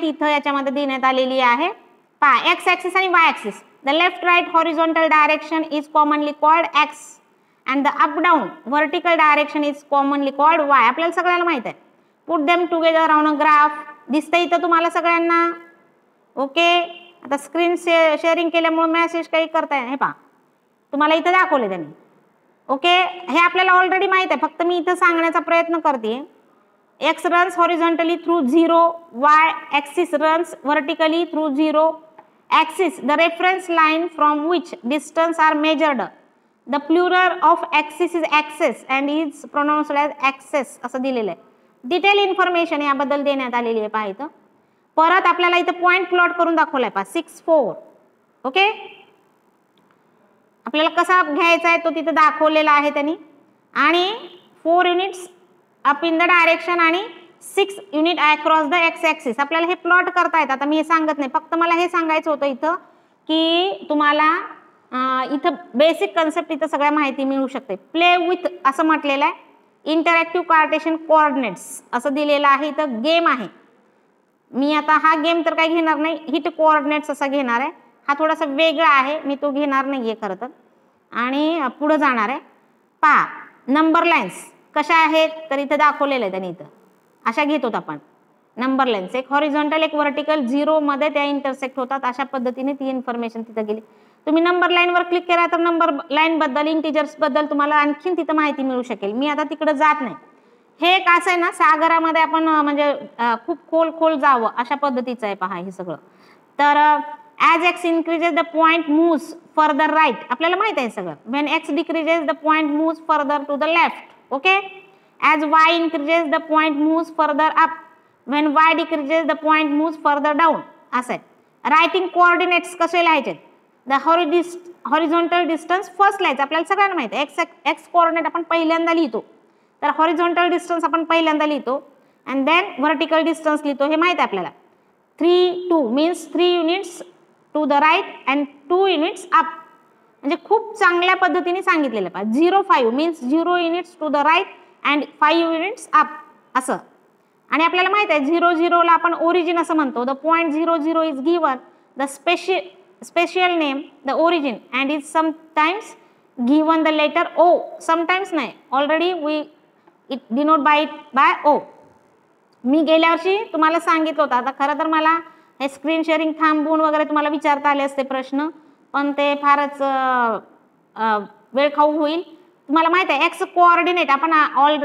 किंमत इथं याच्यामध्ये देण्यात आलेली आहे पहा एक्स ऍक्सिस आणि y axis the left right horizontal direction is commonly called x and the up down vertical direction is commonly called y आपल्याला सगळ्याला माहित आहे put them together on a graph दिसतंय इथं तुम्हाला सगळ्यांना ओके आता स्क्रीन शे शेअरिंग केल्यामुळे मेसेज काही करताय हे पहा तुम्हाला इथं दाखवले त्यांनी ओके हे आपल्याला ऑलरेडी माहित आहे फक्त मी इथं सांगण्याचा प्रयत्न करते x runs horizontally through zero, y axis runs vertically through zero. axis, the reference line from which distance are measured. The plural of axis is axis and is pronounced as axis असं दिलेलं आहे. Detail information याबद्दल देण्यात आलेली आहे पहा इथं परत आपल्याला इथं पॉईंट प्लॉट करून दाखवलाय पहा सिक्स फोर ओके आपल्याला कसा घ्यायचा आहे तो तिथं दाखवलेला आहे त्यांनी आणि four units up in the direction आणि six unit across the x axis आपल्याला हे प्लॉट करता येतात आता मी हे सांगत नाही फक्त मला हे सांगायचं होतं इथं की तुम्हाला इथं बेसिक कन्सेप्ट इथं सगळ्या माहिती मिळू शकते प्ले विथ असं म्हटलेलं आहे इंटरॅक्टिव्ह कार्टेशन कोऑर्डिनेट्स असं दिलेलं आहे इथं गेम आहे मी आता हा गेम तर काही घेणार नाही हिट कोऑर्डिनेट्स असा घेणार आहे हा थोडासा वेगळा आहे मी तो घेणार नाही आहे खरं तर आणि पुढं जाणार आहे पा नंबर लाईन्स कशा आहेत तर इथं दाखवलेलं आहे त्यांनी इथं अशा घेतो आपण नंबर लेन्स एक हॉरिझॉन्टल एक व्हर्टिकल झिरो मध्ये त्या इंटरसेक्ट होतात अशा पद्धतीने ती इन्फॉर्मेशन तिथं गेली तुम्ही नंबर वर क्लिक केला तर नंबर लाईनबद्दल बद्दल तुम्हाला आणखीन तिथं माहिती मिळू शकेल मी आता तिकडे जात नाही हे एक असं आहे ना सागरामध्ये आपण म्हणजे खूप खोल खोल जावं अशा पद्धतीचं आहे पहा हे सगळं तर as x increases the point moves further right आपल्याला माहित आहे सगळं when x decreases the point moves further to the left okay as y increases the point moves further up when y decreases the point move further down असं आहे writing coordinates कसे लिहायचे the हॉरिडिस्ट horizontal distance first लिहायचं आपल्याला सगळ्यांना माहिती आहे एक्स एक्स कोऑर्डिनेट आपण पहिल्यांदा लिहितो तर हॉरिझॉन्टल डिस्टन्स आपण पहिल्यांदा लिहितो अँड देन व्हर्टिकल डिस्टन्स लिहितो हे माहिती आहे आपल्याला three two means three units to the right and two units up म्हणजे खूप चांगल्या पद्धतीने सांगितलेलं पाहिजे zero five means zero units to the right and five units up असं आणि आपल्याला माहित आहे झिरो झिरोला आपण ओरिजिन असं म्हणतो the point zero zero is given the स्पेशि special name the origin and is sometimes given the letter O sometimes नाही already we it denote by it by O मी गेल्या वर्षी तुम्हाला सांगितलं होतं आता खरं तर मला हे स्क्रीन शेअरिंग थांबवून वगैरे तुम्हाला विचारता आले असते प्रश्न पण ते फारच वेळखाऊ होईल तुम्हाला माहित आहे एक्स कोऑर्डिनेट आपण ऑल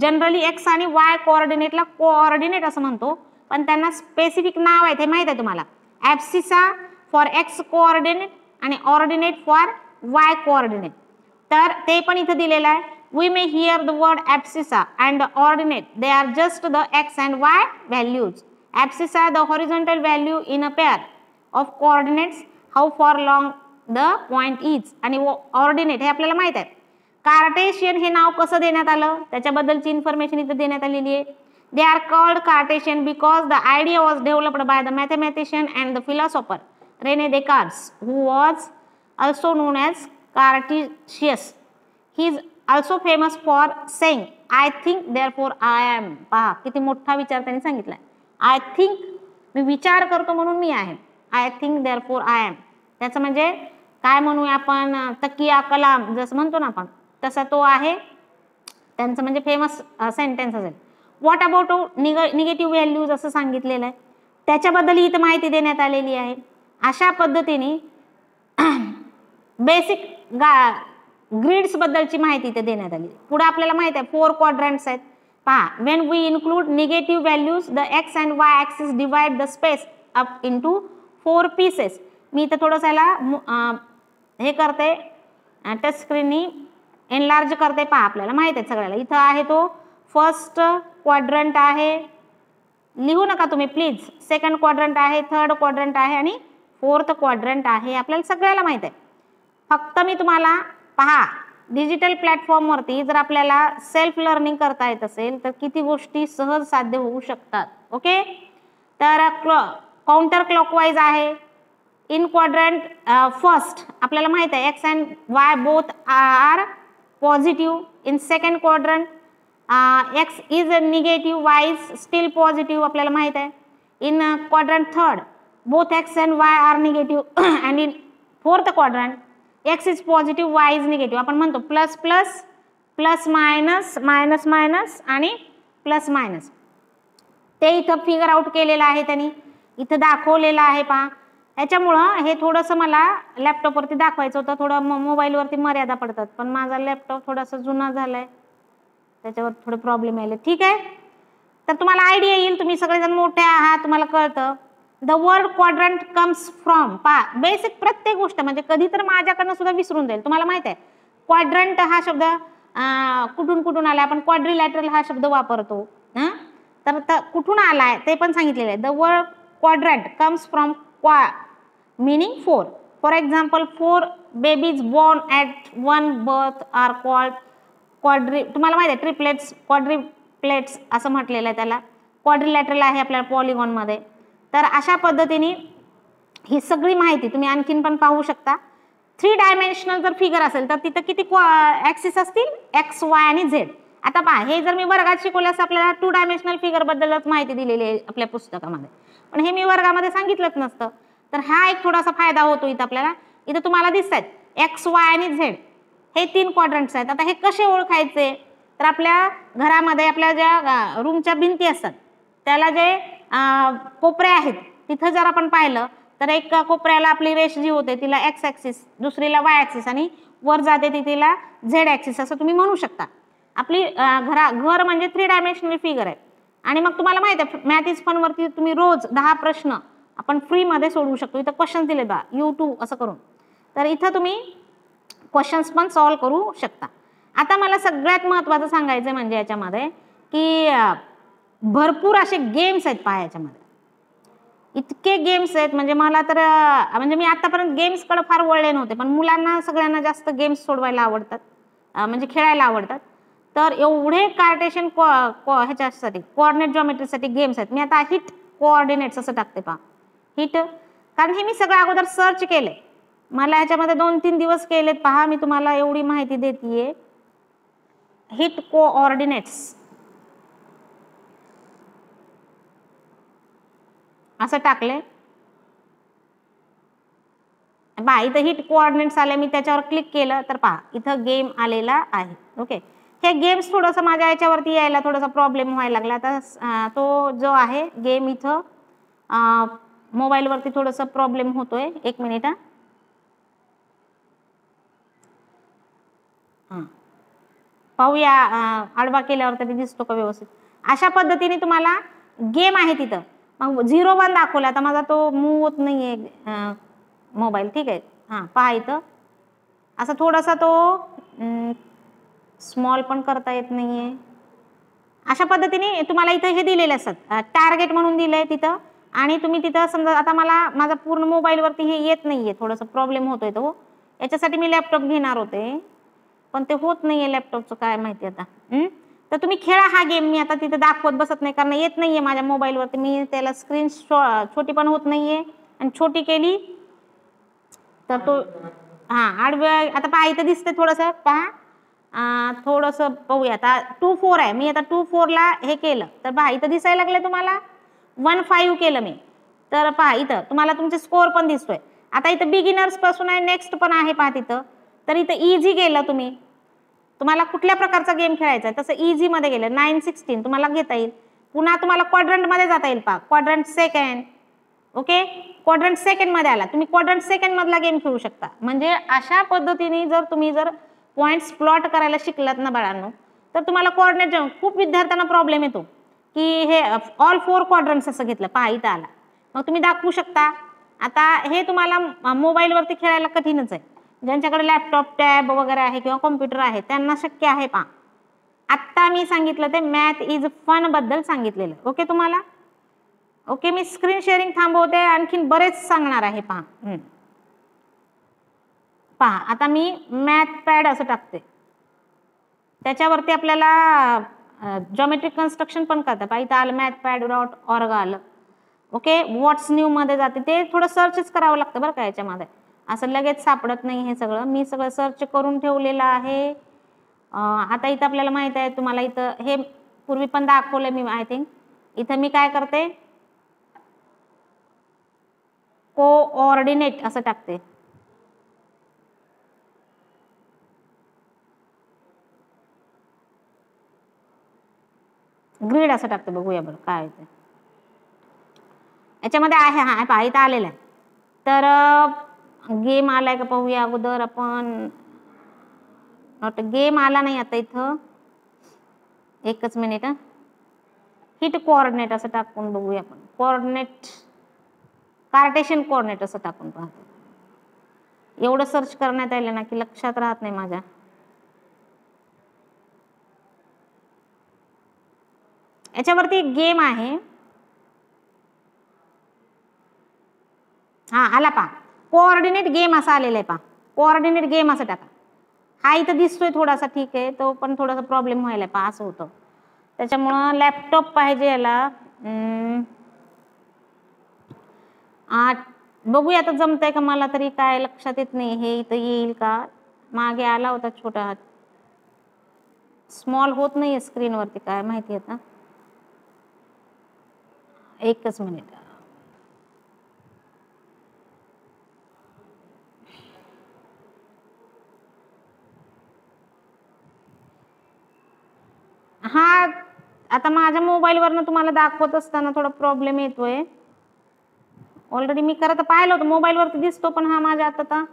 जनरली एक्स आणि वाय कोऑर्डिनेटला कोऑर्डिनेट असं म्हणतो पण त्यांना स्पेसिफिक नाव आहे ते माहित आहे तुम्हाला ॲप्सिसा फॉर एक्स कोऑर्डिनेट आणि ऑर्डिनेट फॉर वाय कोऑर्डिनेट तर ते पण इथं दिलेलं आहे we may hear the word abscissa and ordinate they are just the x and y values abscissa the horizontal value in a pair of coordinates how for long the point is आणि ordinate हे आपल्याला माहीत आहे Cartesian हे नाव कसं देण्यात आलं त्याच्याबद्दलची information इथं देण्यात आलेली आहे they are called Cartesian because the idea was developed by the mathematician and the philosopher Rene Descartes who was also known as Cartesius he is also famous for saying I think therefore I am पहा किती मोठा विचार त्यांनी सांगितला I think मी विचार करतो म्हणून मी आहे I think therefore I am त्याचं म्हणजे काय म्हणूया आपण तकिया कलाम जसं म्हणतो ना आपण तसा तो आहे त्यांचं म्हणजे फेमस सेंटेन्स असेल व्हॉट अबाउट निग निगेटिव्ह व्हॅल्यूज असं सांगितलेलं आहे त्याच्याबद्दल इथं माहिती देण्यात आलेली आहे अशा पद्धतीने बेसिक गा ग्रीड्सबद्दलची माहिती इथे देण्यात आली पुढे आपल्याला माहिती आहे फोर क्वाड्रंट्स आहेत पहा when we include negative values the x and y axis divide the space up into four pieces मी इथं थोडंसं याला हे करते टच स्क्रीननी एनलार्ज करते पहा आपल्याला माहीत आहे सगळ्याला इथं आहे तो फर्स्ट क्वाड्रंट आहे लिहू नका तुम्ही प्लीज सेकंड क्वाड्रंट आहे थर्ड क्वाड्रंट आहे आणि फोर्थ क्वाड्रंट आहे आपल्याला सगळ्याला माहीत आहे फक्त मी तुम्हाला पहा डिजिटल प्लॅटफॉर्मवरती जर आपल्याला सेल्फ लर्निंग करता येत असेल तर किती गोष्टी सहज साध्य होऊ शकतात ओके तर क्ल काउंटर क्लॉकवाईज आहे इन क्वाड्रंट फर्स्ट आपल्याला माहीत आहे x and y both are positive in second quadrant x is negative y is still positive आपल्याला माहीत आहे in quadrant third both x and y are negative and in fourth quadrant x is positive y is negative आपण म्हणतो plus plus plus minus minus minus आणि plus minus ते इथं figure out केलेलं आहे त्यांनी इथं दाखवलेलं आहे पहा याच्यामुळं हे थोडंसं मला लॅपटॉपवरती दाखवायचं होतं थोडं म मोबाईलवरती मर्यादा पडतात पण माझा लॅपटॉप थोडासा जुना झाला आहे त्याच्यावर थोडे प्रॉब्लेम आले ठीक आहे तर तुम्हाला आयडिया येईल तुम्ही सगळेजण मोठे आहात तुम्हाला कळतं the word quadrant comes from पा बेसिक प्रत्येक गोष्ट म्हणजे कधी तर माझ्याकडनं सुद्धा विसरून जाईल तुम्हाला माहित आहे क्वाड्रंट हा शब्द कुठून कुठून आला आपण क्वाड्रिलॅटरल हा शब्द वापरतो हां तर कुठून आला आहे ते पण सांगितलेलं आहे the word quadrant comes from क्वा meaning four. For example, four babies born at one birth are called quadri तुम्हाला माहिती आहे ट्रिप्लेट्स क्वाड्रिप्लेट्स असं म्हटलेलं आहे त्याला क्वाड्रिलॅटरल आहे आपल्या पॉलिगॉनमध्ये तर अशा पद्धतीने ही सगळी माहिती तुम्ही आणखीन पण पाहू शकता थ्री डायमेन्शनल जर फिगर असेल तर तिथं किती क्वा असतील एक्स वाय आणि झेड आता पहा हे जर मी वर्गात असं आपल्याला टू डायमेन्शनल फिगरबद्दलच माहिती दिलेली आहे आपल्या पुस्तकामध्ये पण हे मी वर्गामध्ये सांगितलंच नसतं तर हा एक थोडासा फायदा होतो इथं आपल्याला इथं तुम्हाला दिसत आहेत एक्स वाय आणि झेड हे तीन क्वाड्रंट्स आहेत आता हे कसे ओळखायचे तर आपल्या घरामध्ये आपल्या ज्या रूमच्या भिंती असतात त्याला जे कोपरे आहेत तिथं जर आपण पाहिलं तर एक कोपऱ्याला आपली रेश जी होते तिला एक्स ॲक्सिस दुसरीला वाय ॲक्सिस आणि वर जाते ती तिला झेड ॲक्सिस असं तुम्ही म्हणू शकता आपली घरा घर म्हणजे थ्री डायमेन्शनल फिगर आहे आणि मग तुम्हाला माहिती आहे मॅथ इज फनवरती तुम्ही रोज दहा प्रश्न आपण फ्रीमध्ये सोडवू शकतो इथं क्वेश्चन दिले बा यू टू असं करून तर इथं तुम्ही क्वेश्चन्स पण सॉल्व करू शकता आता मला सगळ्यात महत्त्वाचं सांगायचं म्हणजे याच्यामध्ये की भरपूर असे गेम्स आहेत पहा याच्यामध्ये इतके गेम्स आहेत म्हणजे मला तर म्हणजे मी आतापर्यंत गेम्सकडे फार वळले नव्हते पण मुलांना सगळ्यांना जास्त गेम्स सोडवायला आवडतात म्हणजे खेळायला आवडतात तर एवढे कार्टेशन कॉ कॉ ह्याच्यासाठी कोऑर्डिनेट जॉमेट्रीसाठी गेम्स आहेत मी आता हिट कोऑर्डिनेट्स असं टाकते पहा हिट कारण हे मी सगळं अगोदर सर्च केलंय मला याच्यामध्ये दोन तीन दिवस केलेत पहा मी तुम्हाला एवढी माहिती देते हिट कोऑर्डिनेट्स असं टाकले पहा इथं हिट कोऑर्डिनेट्स आले मी त्याच्यावर क्लिक केलं तर पहा इथं गेम आलेला आहे ओके हे गेम्स थोडंसं माझ्या याच्यावरती यायला थोडासा प्रॉब्लेम व्हायला लागला तर तो जो आहे गेम इथं मोबाईलवरती थोडंसं प्रॉब्लेम होतोय एक मिनिट हा पाहूया आडवा केल्यावर तरी दिसतो का व्यवस्थित अशा पद्धतीने तुम्हाला गेम आहे तिथं मग झिरो वन दाखवला तर माझा तो मूव होत नाही आहे मोबाईल ठीक आहे हां पहा इथं असा थोडासा तो स्मॉल पण करता येत नाही आहे अशा पद्धतीने तुम्हाला इथं हे दिलेले असतात टार्गेट म्हणून दिलं आहे तिथं आणि तुम्ही तिथं समजा आता मला माझा पूर्ण मोबाईलवरती हे येत नाही आहे थोडंसं प्रॉब्लेम होतोय तो याच्यासाठी मी लॅपटॉप घेणार होते पण ते होत नाही आहे लॅपटॉपचं काय माहिती आता तर तुम्ही खेळा हा गेम मी आता तिथे दाखवत बसत नाही कारण येत नाही आहे माझ्या मोबाईलवरती मी त्याला स्क्रीन छोटी पण होत नाही आणि छोटी केली तर तो हां आडवे आता पहा इथं दिसतंय थोडंसं पहा थोडंसं पाहूया आता टू फोर आहे मी आता टू फोरला हे केलं तर पहा इथं दिसायला लागलं तुम्हाला वन फाईव्ह केलं मी तर पहा इथं तुम्हाला तुमचे स्कोअर पण दिसतोय आता इथं बिगिनर्स पासून आहे नेक्स्ट पण आहे पहा तिथं तर इथं इझी गेलं तुम्ही तुम्हाला कुठल्या प्रकारचा गेम खेळायचा आहे तसं इझीमध्ये गेलं नाईन सिक्स्टीन तुम्हाला घेता येईल पुन्हा तुम्हाला क्वाड्रंटमध्ये जाता येईल पहा क्वाड्रंट सेकंड ओके क्वाड्रंट सेकंडमध्ये आला तुम्ही क्वाड्रंट सेकंडमधला गेम खेळू शकता म्हणजे अशा पद्धतीने जर तुम्ही जर पॉईंट्स प्लॉट करायला शिकलात ना बाळांनो तर तुम्हाला कोऑर्डिनेट खूप विद्यार्थ्यांना प्रॉब्लेम येतो की हे ऑल फोर क्वाड्रंट्स असं घेतलं पाहिता आला मग तुम्ही दाखवू शकता आता हे तुम्हाला मोबाईलवरती खेळायला कठीणच आहे ज्यांच्याकडे लॅपटॉप टॅब वगैरे आहे किंवा कॉम्प्युटर आहे त्यांना शक्य आहे पहा आत्ता मी सांगितलं ते मॅथ इज फन बद्दल सांगितलेलं ओके तुम्हाला ओके मी स्क्रीन शेअरिंग थांबवते आणखीन बरेच सांगणार आहे पहा पहा आता मी मॅथ पॅड असं टाकते त्याच्यावरती आपल्याला जॉमेट्रिक कन्स्ट्रक्शन पण करतात पाहिजे आलं मॅथ पॅड डॉट ऑर्ग आलं ओके व्हॉट्स मध्ये जाते ते थोडं सर्चच करावं लागतं बरं का याच्यामध्ये असं लगेच सापडत नाही हे सगळं मी सगळं सर्च करून ठेवलेलं आहे आता इथं आपल्याला माहित आहे तुम्हाला इथं हे पूर्वी पण दाखवलं मी आय थिंक इथं मी काय करते कोऑर्डिनेट असं टाकते ग्रीड असं टाकतो बघूया बरं काय होतं याच्यामध्ये आहे हा पाहिता आलेला आहे तर गेम आलाय का पाहूया अगोदर आपण नॉट गेम आला नाही आता इथं एकच मिनिट हिट कोऑर्डिनेट असं टाकून बघूया आपण कोऑर्डिनेट कार्टेशन कोऑर्डिनेट असं टाकून पाहतो एवढं सर्च करण्यात आलं ना की लक्षात राहत नाही माझ्या याच्यावरती एक गेम आहे हा आला पा कोऑर्डिनेट गेम असा आलेला आहे पा कोऑर्डिनेट गेम असं टाका हा इथं दिसतोय थोडासा ठीक आहे तो पण थोडासा प्रॉब्लेम व्हायला पा असं होतं त्याच्यामुळं लॅपटॉप पाहिजे याला बघूया आता आहे का मला तरी काय लक्षात येत नाही हे इथं येईल का मागे आला होता छोटा स्मॉल होत नाही स्क्रीनवरती काय माहिती आहे ना एकच मिनिट हा आता माझ्या मोबाईलवरनं तुम्हाला दाखवत असताना थोडा प्रॉब्लेम येतोय ऑलरेडी मी खरं तर पाहिलं होतं मोबाईलवरती दिसतो पण हा माझ्या आता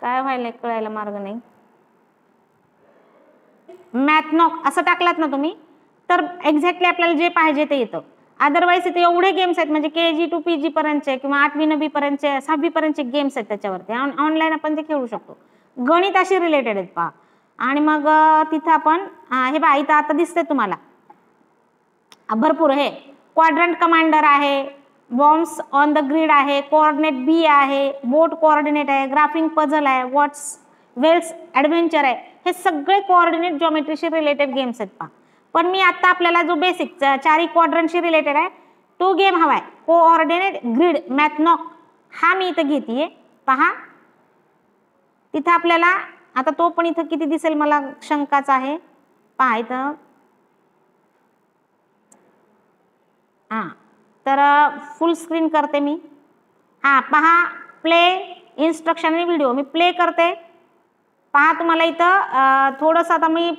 काय व्हायला कळायला मार्ग नाही मॅथनॉक असं टाकलात ना तुम्ही तर एक्झॅक्टली आपल्याला जे पाहिजे ते येतं अदरवाईज इथे एवढे गेम्स आहेत म्हणजे के जी टू पी जी पर्यंतचे किंवा आठवी नवी पर्यंतचे सहावी पर्यंतचे गेम्स आहेत त्याच्यावरती ऑनलाईन आपण ते खेळू शकतो गणिताशी रिलेटेड आहेत पहा आणि मग तिथं आपण हे बा इथं आता दिसते तुम्हाला भरपूर हे क्वाड्रंट कमांडर आहे बॉम्ब्स ऑन द ग्रीड आहे कोऑर्डिनेट बी आहे बोट कोऑर्डिनेट आहे ग्राफिंग पझल आहे वॉट्स वेल्स ॲडव्हेंचर आहे हे सगळे कोऑर्डिनेट जॉमेट्रीशी रिलेटेड गेम्स आहेत पहा पण मी आता आपल्याला जो बेसिक चारी क्वाड्रनशी रिलेटेड आहे तो गेम हवाय कोऑर्डिनेट ग्रीड मॅथनॉक हा मी इथं घेते पहा तिथं आपल्याला आता तो पण इथं किती दिसेल मला शंकाच आहे पहा इथं हा तर फुल स्क्रीन करते मी हां पहा प्ले इन्स्ट्रक्शन आणि व्हिडिओ मी प्ले करते पहा तुम्हाला इथं थोडंसं आता मी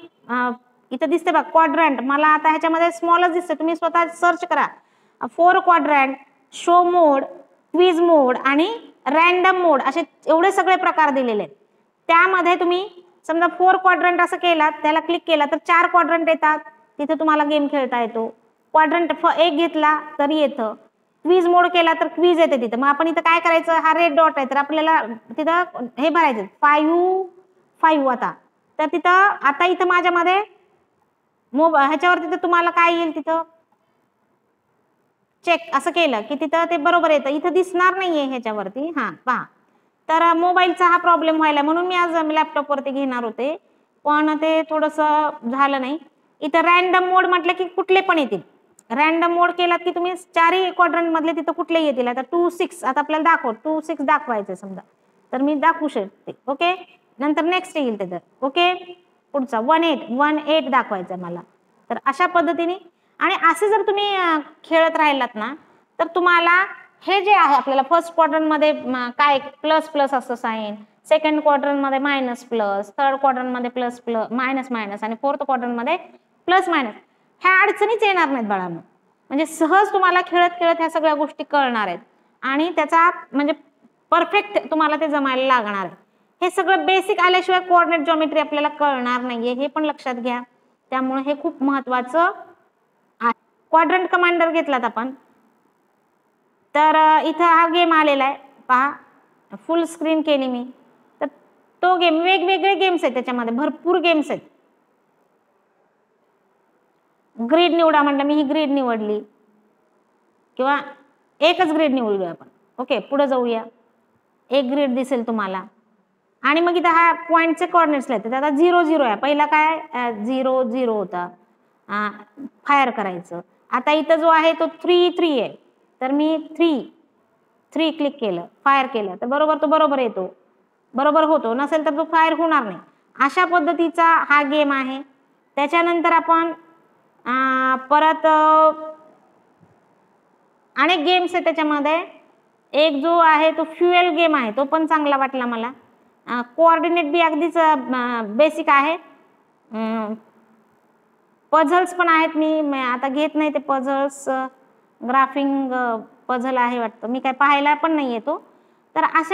इथं दिसते बघ क्वाड्रंट मला आता ह्याच्यामध्ये स्मॉलच दिसते तुम्ही स्वतः सर्च करा four quadrant show mode quiz mode आणि रँडम मोड असे एवढे सगळे प्रकार दिलेले आहेत त्यामध्ये तुम्ही समजा फोर क्वाड्रंट असं केला त्याला क्लिक केला तर चार क्वाड्रंट येतात तिथे तुम्हाला गेम खेळता येतो क्वाड्रंट फ एक घेतला तर येतं क्वीज मोड केला तर क्वीज येते तिथं मग आपण इथं काय करायचं हा रेड डॉट आहे तर आपल्याला तिथं हे भरायचं फायू फायू आता तर तिथं आता इथं माझ्यामध्ये ह्याच्यावरती ह्याच्यावरती तुम्हाला काय येईल तिथं चेक असं केलं की तिथं ते बरोबर येतं इथं दिसणार नाहीये ह्याच्यावरती हा पहा तर मोबाईलचा हा प्रॉब्लेम व्हायला म्हणून मी आज लॅपटॉपवरती घेणार होते पण ते थोडस झालं नाही इथं रॅन्डम मोड म्हटलं की कुठले पण येतील रॅन्डम मोड केलात की तुम्ही चारही क्वाड्रंट मधले तिथं कुठले येतील आता टू सिक्स आता आपल्याला दाखव टू सिक्स दाखवायचं समजा तर मी दाखवू शकते ओके नंतर नेक्स्ट येईल तिथं ओके पुढचा वन एट वन एट दाखवायचा मला तर अशा पद्धतीने आणि असे जर तुम्ही खेळत राहिलात ना तर तुम्हाला हे जे आहे आपल्याला फर्स्ट क्वार्टरमध्ये काय प्लस प्लस असं साईन सेकंड क्वार्टरमध्ये मायनस प्लस थर्ड क्वार्टरमध्ये प्लस प्लस मायनस मायनस आणि फोर्थ क्वार्टरमध्ये प्लस मायनस ह्या अडचणीच येणार नाहीत बाळांनो म्हणजे सहज तुम्हाला खेळत खेळत ह्या सगळ्या गोष्टी कळणार आहेत आणि त्याचा म्हणजे परफेक्ट तुम्हाला ते जमायला लागणार आहे हे सगळं बेसिक आल्याशिवाय कोऑर्डिनेट जॉमेट्री आपल्याला कळणार नाहीये हे पण लक्षात घ्या त्यामुळे हे खूप महत्वाचं आहे क्वाड्रंट कमांडर घेतलात आपण तर इथं हा गेम आलेला आहे पहा फुल स्क्रीन केली मी तर तो गेम वेगवेगळे गेम्स आहेत त्याच्यामध्ये भरपूर गेम्स आहेत ग्रीड निवडा म्हटलं मी ही ग्रीड निवडली किंवा एकच ग्रीड निवडूया आपण ओके पुढे जाऊया एक ग्रीड दिसेल तुम्हाला आणि मग इथं हा पॉईंटचे कॉर्डिनेट्स तर आता झिरो झिरो आहे पहिला काय झिरो झिरो होता फायर करायचं आता इथं जो आहे तो थ्री थ्री आहे तर मी थ्री थ्री क्लिक केलं फायर केलं तर बरोबर तो बरोबर येतो बरोबर होतो नसेल तर तो फायर होणार नाही अशा पद्धतीचा हा गेम आहे त्याच्यानंतर आपण परत अनेक गेम्स आहे त्याच्यामध्ये एक जो आहे तो फ्युएल गेम आहे तो पण चांगला वाटला मला कोऑर्डिनेट बी अगदीच बेसिक आहे पझल्स पण आहेत मी आता घेत नाही ते पझल्स ग्राफिंग पझल आहे वाटतं मी काय पाहायला पण नाही येतो तर असे